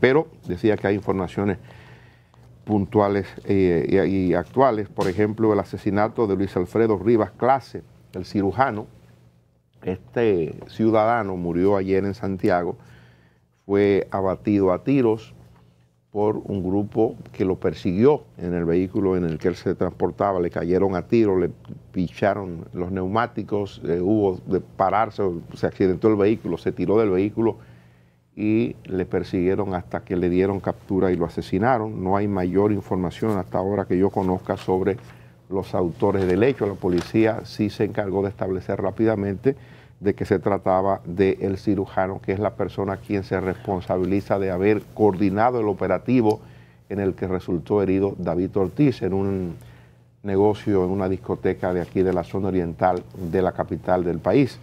Pero decía que hay informaciones puntuales eh, y, actuales, por ejemplo, el asesinato de Luis Alfredo Rivas Clase, el cirujano. Este ciudadano murió ayer en Santiago, fue abatido a tiros por un grupo que lo persiguió en el vehículo en el que él se transportaba, le cayeron a tiros, le picharon los neumáticos, eh, hubo de pararse, se accidentó el vehículo, se tiró del vehículo y le persiguieron hasta que le dieron captura y lo asesinaron. No hay mayor información hasta ahora que yo conozca sobre los autores del hecho. La policía sí se encargó de establecer rápidamente de que se trataba del el cirujano, que es la persona quien se responsabiliza de haber coordinado el operativo en el que resultó herido David Ortiz en un negocio, en una discoteca de aquí de la zona oriental de la capital del país.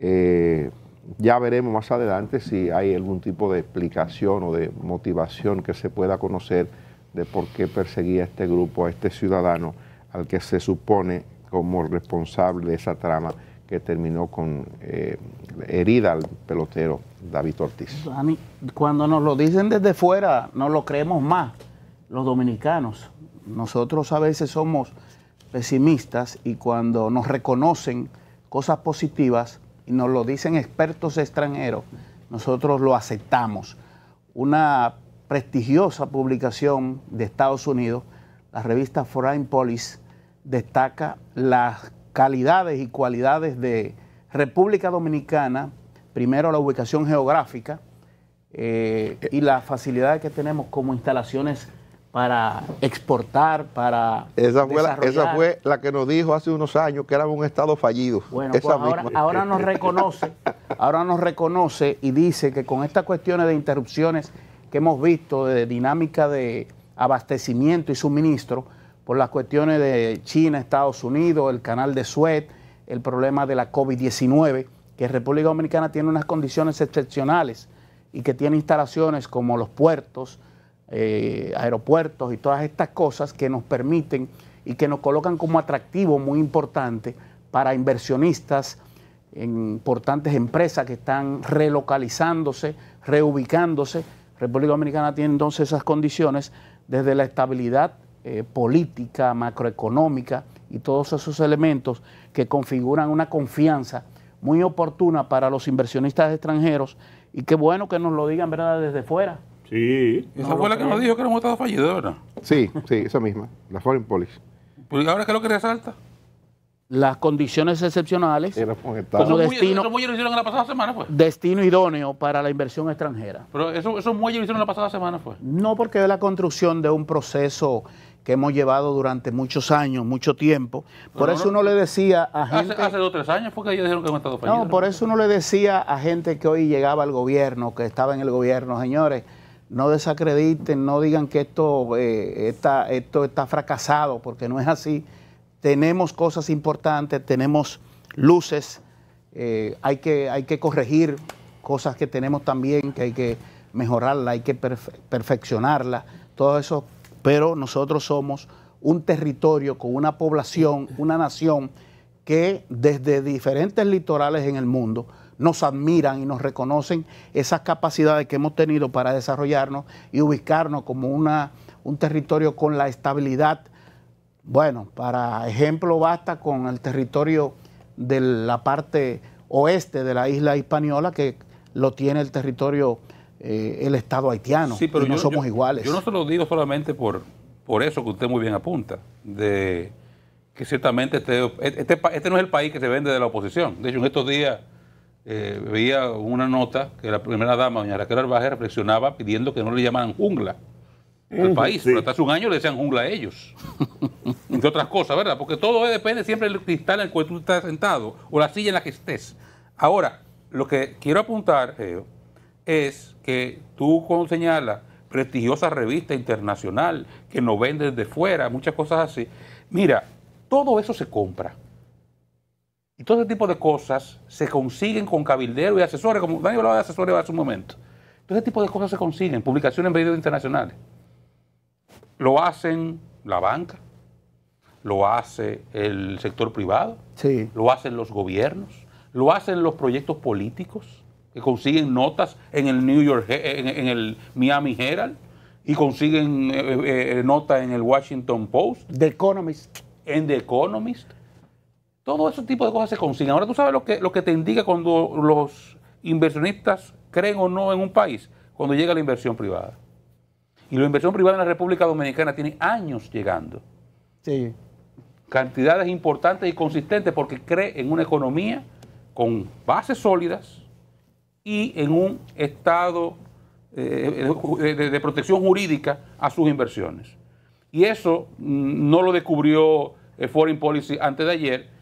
Eh, ya veremos más adelante si hay algún tipo de explicación o de motivación que se pueda conocer de por qué perseguía este grupo a este ciudadano al que se supone como responsable de esa trama que terminó con eh, herida al pelotero David Ortiz. cuando nos lo dicen desde fuera, no lo creemos más, los dominicanos. Nosotros a veces somos pesimistas y cuando nos reconocen cosas positivas, y nos lo dicen expertos extranjeros, nosotros lo aceptamos. Una prestigiosa publicación de Estados Unidos, la revista Foreign Police, destaca las calidades y cualidades de República Dominicana, primero la ubicación geográfica eh, y la facilidad que tenemos como instalaciones para exportar, para esa fue, la, esa fue la que nos dijo hace unos años que era un estado fallido. Bueno, pues ahora, nos reconoce, ahora nos reconoce y dice que con estas cuestiones de interrupciones que hemos visto de dinámica de abastecimiento y suministro, por las cuestiones de China, Estados Unidos, el canal de Suez, el problema de la COVID-19, que República Dominicana tiene unas condiciones excepcionales y que tiene instalaciones como los puertos, eh, aeropuertos y todas estas cosas que nos permiten y que nos colocan como atractivo muy importante para inversionistas en importantes empresas que están relocalizándose, reubicándose. República Dominicana tiene entonces esas condiciones desde la estabilidad eh, política, macroeconómica y todos esos elementos que configuran una confianza muy oportuna para los inversionistas extranjeros y qué bueno que nos lo digan ¿verdad? desde fuera. Sí. Esa fue la que nos dijo que era un Estado fallido, ¿verdad? Sí, sí, esa misma, la Foreign Policy. ¿Y ahora qué es lo que resalta? Las condiciones excepcionales como destino, esos muelles hicieron la pasada semana, pues. Destino idóneo para la inversión extranjera. Pero eso, esos muelles lo hicieron la pasada semana, pues. No, porque es la construcción de un proceso que hemos llevado durante muchos años, mucho tiempo. Por eso uno no, le decía a gente... Hace, dos o tres años fue que ellos dijeron que hemos estado fallido. No, por eso uno le decía a gente que hoy llegaba al gobierno, que estaba en el gobierno, señores, no desacrediten, no digan que eh, esto, está, fracasado, porque no es así. Tenemos cosas importantes, tenemos luces, eh, hay, que, hay que corregir cosas que tenemos también, que hay que mejorarla, hay que perfeccionarlas, perfeccionarla, todo eso, pero nosotros somos un territorio con una población, una nación que desde diferentes litorales en el mundo, nos admiran y nos reconocen esas capacidades que hemos tenido para desarrollarnos y ubicarnos como una, un territorio con la estabilidad. Bueno, para ejemplo basta con el territorio de la parte oeste de la isla española que lo tiene el territorio, eh, el Estado haitiano. Sí, pero no somos iguales. Yo no se lo digo solamente por, por eso que usted muy bien apunta, de que ciertamente este, este, este no es el país que se vende de la oposición. De hecho, en estos días eh, veía una nota que la primera dama, doña Raquel Arbaje, reflexionaba pidiendo que no le llamaran jungla al país, pero hasta hace un año le decían jungla a ellos, entre otras cosas, ¿verdad? Porque todo depende siempre del cristal en el cual tú estás sentado o la silla en la que estés. Ahora, lo que quiero apuntar, es que tú cuando señalas prestigiosa revista internacional que nos vende desde fuera, muchas cosas así, mira, todo eso se compra. Y todo ese tipo de cosas se consiguen con cabildero y asesores, como Daniel hablaba de asesores hace un momento. Todo ese tipo de cosas se consiguen, publicaciones en medios internacionales. Lo hacen la banca, lo hace el sector privado, sí. lo hacen los gobiernos, lo hacen los proyectos políticos que consiguen notas en el New York, en, el Miami Herald y consiguen eh, eh, eh, nota notas en el Washington Post. The Economist. En The Economist. Todo ese tipo de cosas se consiguen. Ahora tú sabes lo que, lo que te indica cuando los inversionistas creen o no en un país, cuando llega la inversión privada. Y la inversión privada en la República Dominicana tiene años llegando. Sí. Cantidades importantes y consistentes porque cree en una economía con bases sólidas y en un estado eh, de, de protección jurídica a sus inversiones. Y eso mm, no lo descubrió eh, Foreign Policy antes de ayer,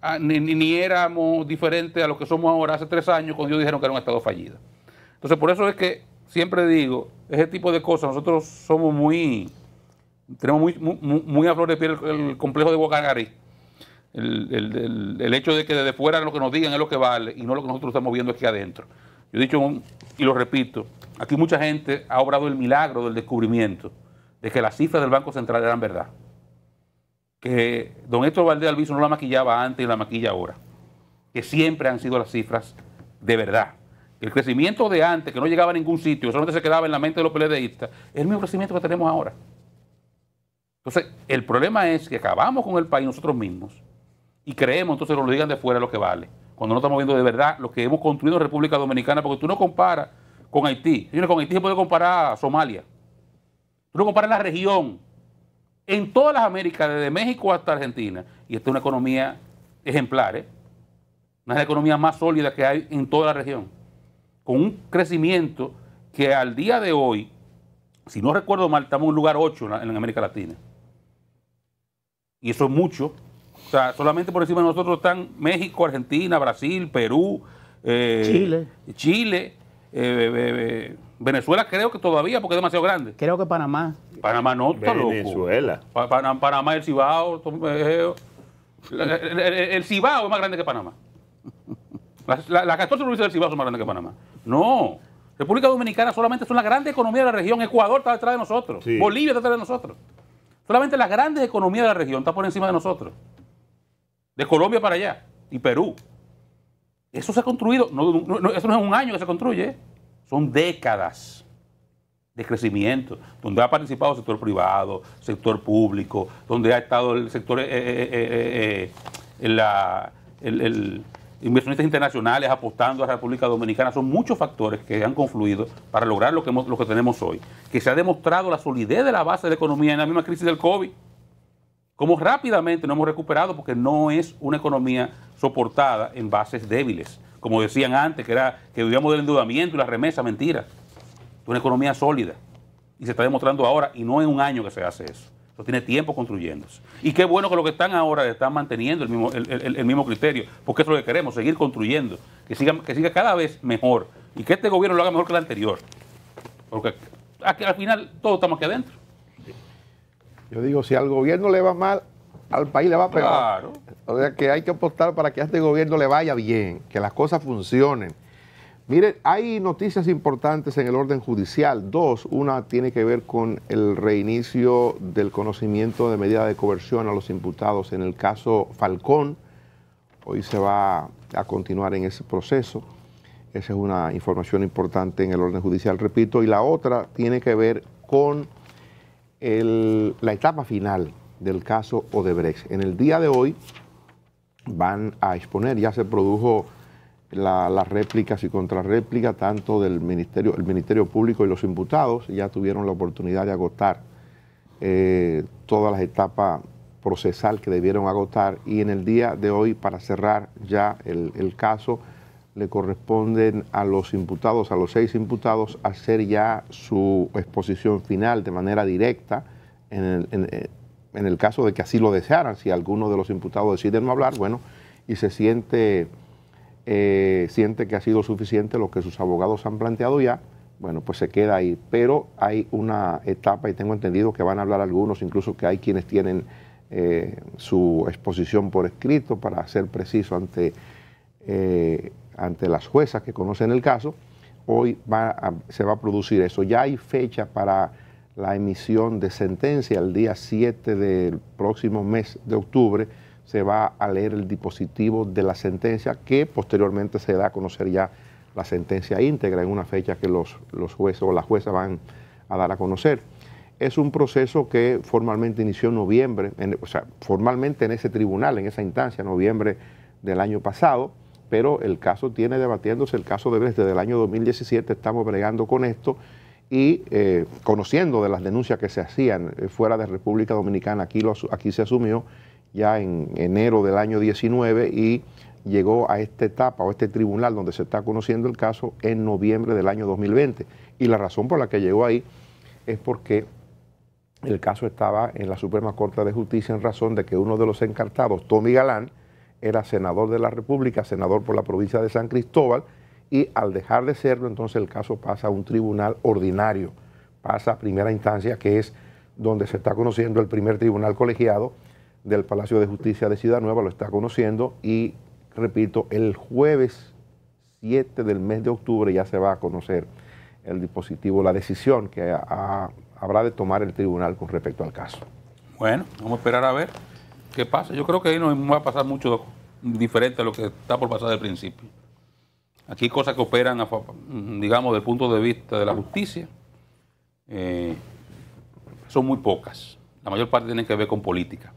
Ah, ni, ni, éramos diferentes a lo que somos ahora hace tres años cuando ellos dijeron que era un Estado fallido. Entonces, por eso es que siempre digo, ese tipo de cosas, nosotros somos muy, tenemos muy, a flor de piel el, complejo de Boca El, el, hecho de que desde fuera lo que nos digan es lo que vale y no lo que nosotros estamos viendo aquí adentro. Yo he dicho, y lo repito, aquí mucha gente ha obrado el milagro del descubrimiento de que las cifras del Banco Central eran verdad que don Héctor Valdés Alviso no la maquillaba antes y la maquilla ahora, que siempre han sido las cifras de verdad. El crecimiento de antes, que no llegaba a ningún sitio, solamente se quedaba en la mente de los peledeístas, es el mismo crecimiento que tenemos ahora. Entonces, el problema es que acabamos con el país nosotros mismos y creemos, entonces nos lo digan de fuera lo que vale, cuando no estamos viendo de verdad lo que hemos construido en República Dominicana, porque tú no comparas con Haití. Con Haití se puede comparar a Somalia. Tú no comparas la región, en todas las Américas, desde México hasta Argentina. Y esta es una economía ejemplar, ¿eh? una de las economías más sólidas que hay en toda la región, con un crecimiento que al día de hoy, si no recuerdo mal, estamos en un lugar 8 en, América Latina. Y eso es mucho. O sea, solamente por encima de nosotros están México, Argentina, Brasil, Perú, eh, Chile. Chile eh, Venezuela creo que todavía porque es demasiado grande. Creo que Panamá. Panamá no, está loco. Venezuela. Panamá, el Cibao, eh, eh, el, Cibao es más grande que Panamá. Las, 14 provincias del Cibao son más grandes que Panamá. No. República Dominicana solamente es una grande economía de la región. Ecuador está detrás de nosotros. Bolivia está detrás de nosotros. Solamente las grandes economía de la región está por encima de nosotros. De Colombia para allá. Y Perú. Eso se ha construido. eso no es un año que se construye. ¿eh? son décadas de crecimiento, donde ha participado el sector privado, sector público, donde ha estado el sector, eh, eh, eh, la, el, inversionistas internacionales apostando a la República Dominicana. Son muchos factores que han confluido para lograr lo que, hemos, lo que tenemos hoy, que se ha demostrado la solidez de la base de la economía en la misma crisis del COVID. Como rápidamente nos hemos recuperado porque no es una economía soportada en bases débiles como decían antes, que era que vivíamos del endeudamiento y la remesa, mentira. Una economía sólida. Y se está demostrando ahora, y no en un año que se hace eso. Eso tiene tiempo construyéndose. Y qué bueno que lo que están ahora están manteniendo el mismo, criterio, porque es lo que queremos, seguir construyendo, que siga, que siga cada vez mejor. Y que este gobierno lo haga mejor que el anterior. Porque al final todos estamos aquí adentro. Yo digo, si al gobierno le va mal, al país le va a pegar. Claro. O sea que hay que apostar para que a este gobierno le vaya bien, que las cosas funcionen. Mire, hay noticias importantes en el orden judicial. Dos, una tiene que ver con el reinicio del conocimiento de medida de coerción a los imputados en el caso Falcón. Hoy se va a continuar en ese proceso. Esa es una información importante en el orden judicial, repito. Y la otra tiene que ver con la etapa final del caso Odebrecht. En el día de hoy van a exponer, ya se produjo las réplicas y contrarréplicas tanto del Ministerio, el Ministerio Público y los imputados, ya tuvieron la oportunidad de agotar eh, todas las etapas procesal que debieron agotar y en el día de hoy, para cerrar ya el, caso, le corresponden a los imputados, a los seis imputados, hacer ya su exposición final de manera directa en el, eh, en el caso de que así lo desearan, si alguno de los imputados decide no hablar, bueno, y se siente, eh, siente que ha sido suficiente lo que sus abogados han planteado ya, bueno, pues se queda ahí. Pero hay una etapa, y tengo entendido que van a hablar algunos, incluso que hay quienes tienen eh, su exposición por escrito, para ser preciso, ante, eh, ante las juezas que conocen el caso. Hoy se va a producir eso. Ya hay fecha para la emisión de sentencia el día 7 del próximo mes de octubre. Se va a leer el dispositivo de la sentencia que posteriormente se da a conocer ya la sentencia íntegra en una fecha que los, jueces o las jueza van a dar a conocer. Es un proceso que formalmente inició en noviembre, o sea, formalmente en ese tribunal, en esa instancia, noviembre del año pasado, pero el caso tiene debatiéndose, el caso de desde el año 2017 estamos bregando con esto y eh, conociendo de las denuncias que se hacían eh, fuera de República Dominicana, aquí, aquí se asumió ya en enero del año 19 y llegó a esta etapa o este tribunal donde se está conociendo el caso en noviembre del año 2020. Y la razón por la que llegó ahí es porque el caso estaba en la Suprema Corte de Justicia en razón de que uno de los encartados, Tommy Galán, era senador de la República, senador por la provincia de San Cristóbal, y al dejar de serlo, entonces el caso pasa a un tribunal ordinario, pasa a primera instancia, que es donde se está conociendo el primer tribunal colegiado del Palacio de Justicia de Ciudad Nueva, lo está conociendo y, repito, el jueves 7 del mes de octubre ya se va a conocer el dispositivo, la decisión que habrá de tomar el tribunal con respecto al caso. Bueno, vamos a esperar a ver qué pasa. Yo creo que ahí no va a pasar mucho diferente a lo que está por pasar al principio. Aquí cosas que operan, digamos, del punto de vista de la justicia, eh, son muy pocas. La mayor parte tienen que ver con política.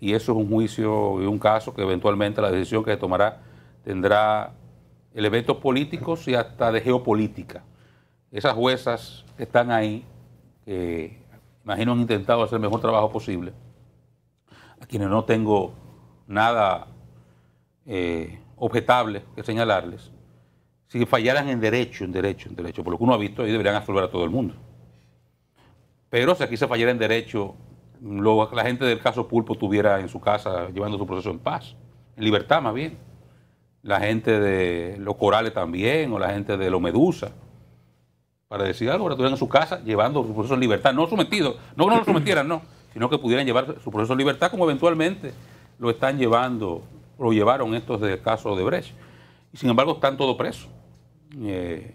Y eso es un juicio y un caso que eventualmente la decisión que se tomará tendrá elementos políticos y hasta de geopolítica. Esas juezas que están ahí, que imagino han intentado hacer el mejor trabajo posible, a quienes no tengo nada eh, objetable que señalarles, si fallaran en derecho, en derecho, en derecho, por lo que uno ha visto, ahí deberían absolver a todo el mundo. Pero si aquí se fallara en derecho, la gente del caso Pulpo tuviera en su casa llevando su proceso en paz, en libertad más bien. La gente de los Corales también, o la gente de los Medusa, para decir algo, ahora tuvieran en su casa llevando su proceso en libertad, no sometidos, no que no lo sometieran, no, sino que pudieran llevar su proceso en libertad como eventualmente lo están llevando, lo llevaron estos del caso de Brecht. Y sin embargo están todos presos. Eh,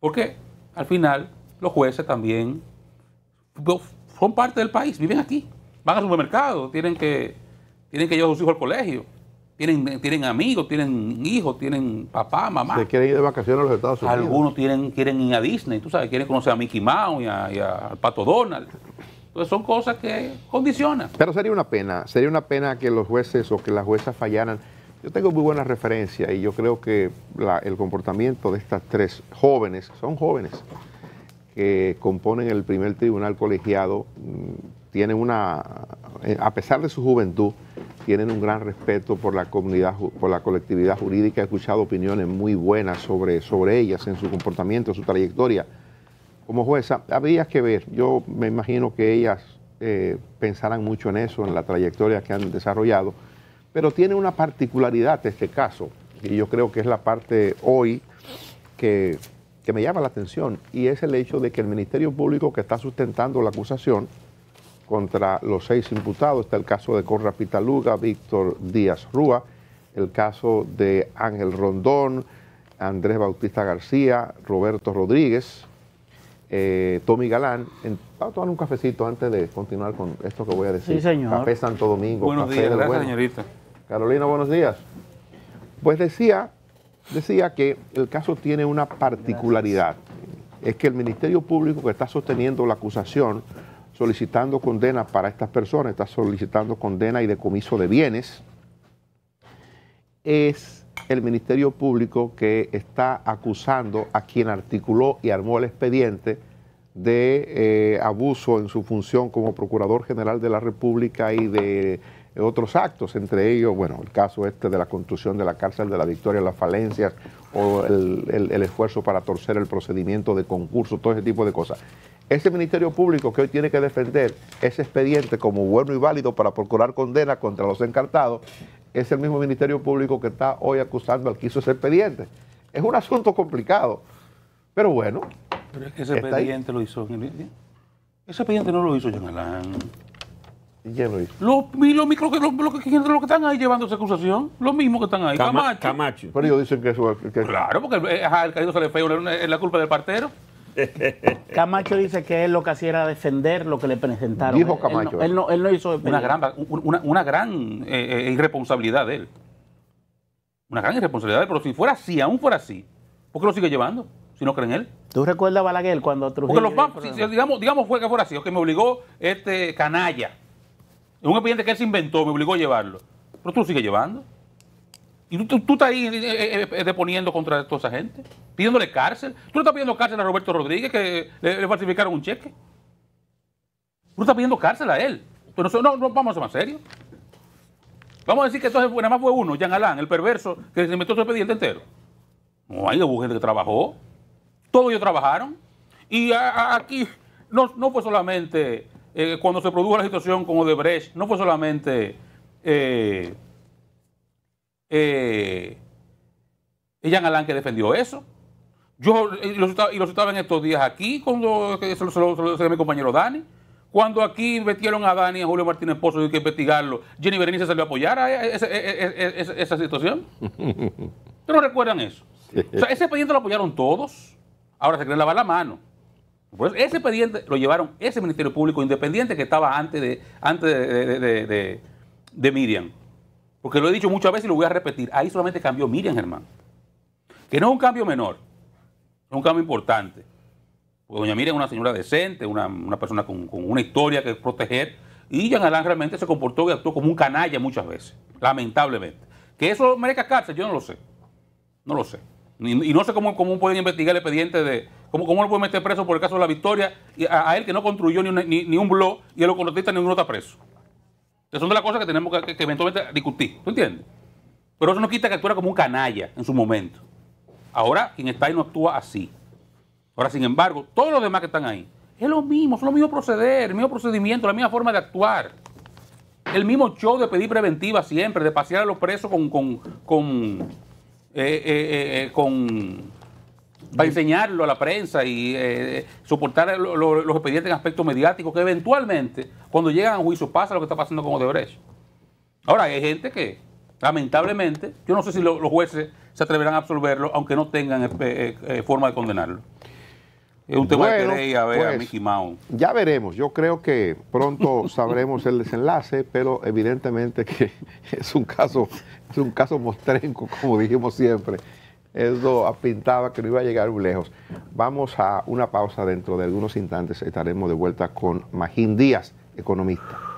porque al final los jueces también son parte del país, viven aquí, van al supermercado, tienen que, tienen que llevar a sus hijos al colegio, tienen, tienen amigos, tienen hijos, tienen papá, mamá. Se quieren ir de vacaciones a los Estados Unidos. Algunos tienen, quieren ir a Disney, tú sabes, quieren conocer a Mickey Mouse y, a, al Pato Donald. Entonces son cosas que condicionan. Pero sería una pena, sería una pena que los jueces o que las juezas fallaran yo tengo muy buena referencia y yo creo que el comportamiento de estas tres jóvenes, son jóvenes, que componen el primer tribunal colegiado, mm, tienen una, eh, a pesar de su juventud, tienen un gran respeto por la comunidad, por la colectividad jurídica. He escuchado opiniones muy buenas sobre, sobre ellas, en su comportamiento, su trayectoria. Como jueza, habría que ver, yo me imagino que ellas eh, pensarán mucho en eso, en la trayectoria que han desarrollado pero tiene una particularidad este caso, y yo creo que es la parte hoy que, me llama la atención, y es el hecho de que el Ministerio Público que está sustentando la acusación contra los seis imputados, está el caso de Corra Pitaluga, Víctor Díaz Rúa, el caso de Ángel Rondón, Andrés Bautista García, Roberto Rodríguez, eh, Tommy Galán. vamos a tomar un cafecito antes de continuar con esto que voy a decir. Sí, señor. Café Santo Domingo. Buenos días, gracias, señorita. Carolina, buenos días. Pues decía, decía que el caso tiene una particularidad. Es que el Ministerio Público que está sosteniendo la acusación, solicitando condena para estas personas, está solicitando condena y decomiso de bienes, es el Ministerio Público que está acusando a quien articuló y armó el expediente de eh, abuso en su función como Procurador General de la República y de otros actos, entre ellos, bueno, el caso este de la construcción de la cárcel de la victoria, las falencias o el, esfuerzo para torcer el procedimiento de concurso, todo ese tipo de cosas. Ese Ministerio Público que hoy tiene que defender ese expediente como bueno y válido para procurar condena contra los encartados, es el mismo Ministerio Público que está hoy acusando al que hizo ese expediente. Es un asunto complicado, pero bueno. Pero ese expediente lo hizo. Ese expediente no lo hizo Jean ¿Y lo hizo? Los, los, micro, que están ahí llevando esa acusación, los mismos que están ahí. Camacho. Camacho. Pero ellos dicen que eso Claro, porque eh, el, caído se le feo, es eh, la culpa del partero. Camacho dice que él lo que hacía era defender lo que le presentaron. Dijo Camacho. Él, no, él no, hizo. Una gran, una, gran eh, irresponsabilidad de él. Una gran irresponsabilidad de él. Pero si fuera así, aún fuera así, ¿por qué lo sigue llevando? Si no creen él. ¿Tú recuerdas a Balaguer cuando Porque los digamos, digamos fue que fuera así, que me obligó este canalla es un expediente que él se inventó, me obligó a llevarlo. Pero tú lo sigues llevando. Y tú, tú, estás ahí eh, eh, eh, deponiendo contra toda esa gente, pidiéndole cárcel. Tú le estás pidiendo cárcel a Roberto Rodríguez, que le, falsificaron un cheque. Tú no estás pidiendo cárcel a él. Pero no, no, vamos a ser más serios. Vamos a decir que entonces nada más fue uno, Jean Alain, el perverso, que se metió su expediente entero. No, hay gente que trabajó. Todos ellos trabajaron. Y aquí no, no fue solamente eh, cuando se produjo la situación con Odebrecht, no fue solamente eh, eh, que defendió eso. Yo y lo, y citaba en estos días aquí, cuando eh, se lo, mi compañero Dani. Cuando aquí metieron a Dani y a Julio Martínez Pozo y que investigarlo, Jenny Berenice salió a apoyar eh, esa, situación. pero no recuerdan eso? ese expediente lo apoyaron todos. Ahora se quieren lavar la mano ese expediente lo llevaron ese Ministerio Público Independiente que estaba antes de, de, Miriam. Porque lo he dicho muchas veces y lo voy a repetir. Ahí solamente cambió Miriam, Germán. Que no es un cambio menor, es un cambio importante. Porque doña Miriam es una señora decente, una, persona con, una historia que proteger. Y Jean Alain realmente se comportó y actuó como un canalla muchas veces, lamentablemente. Que eso merezca cárcel, yo no lo sé. No lo sé. Y, no sé cómo, cómo, pueden investigar el expediente de. Cómo, cómo lo pueden meter preso por el caso de la victoria a, él que no construyó ni, un blog y a los ni ninguno está preso. Esas son de las cosas que tenemos que, eventualmente discutir. ¿Tú entiendes? Pero eso no quita que actuara como un canalla en su momento. Ahora quien está ahí no actúa así. Ahora, sin embargo, todos los demás que están ahí, es lo mismo, son los mismos proceder, el mismo procedimiento, la misma forma de actuar. El mismo show de pedir preventiva siempre, de pasear a los presos con, con eh, eh, eh, con, para enseñarlo a la prensa y soportar los expedientes en aspecto mediático que eventualmente, cuando llegan a juicio, pasa lo que está pasando con Odebrecht. Ahora, hay gente que, lamentablemente, yo no sé si los jueces se atreverán a absolverlo, aunque no tengan forma de condenarlo. Eh, pues, ya veremos. Yo creo que pronto sabremos el desenlace, pero evidentemente que es un caso, es un caso mostrenco, como dijimos siempre. Eso apintaba que no iba a llegar muy lejos. Vamos a una pausa dentro de algunos instantes. Estaremos de vuelta con Magín Díaz, economista.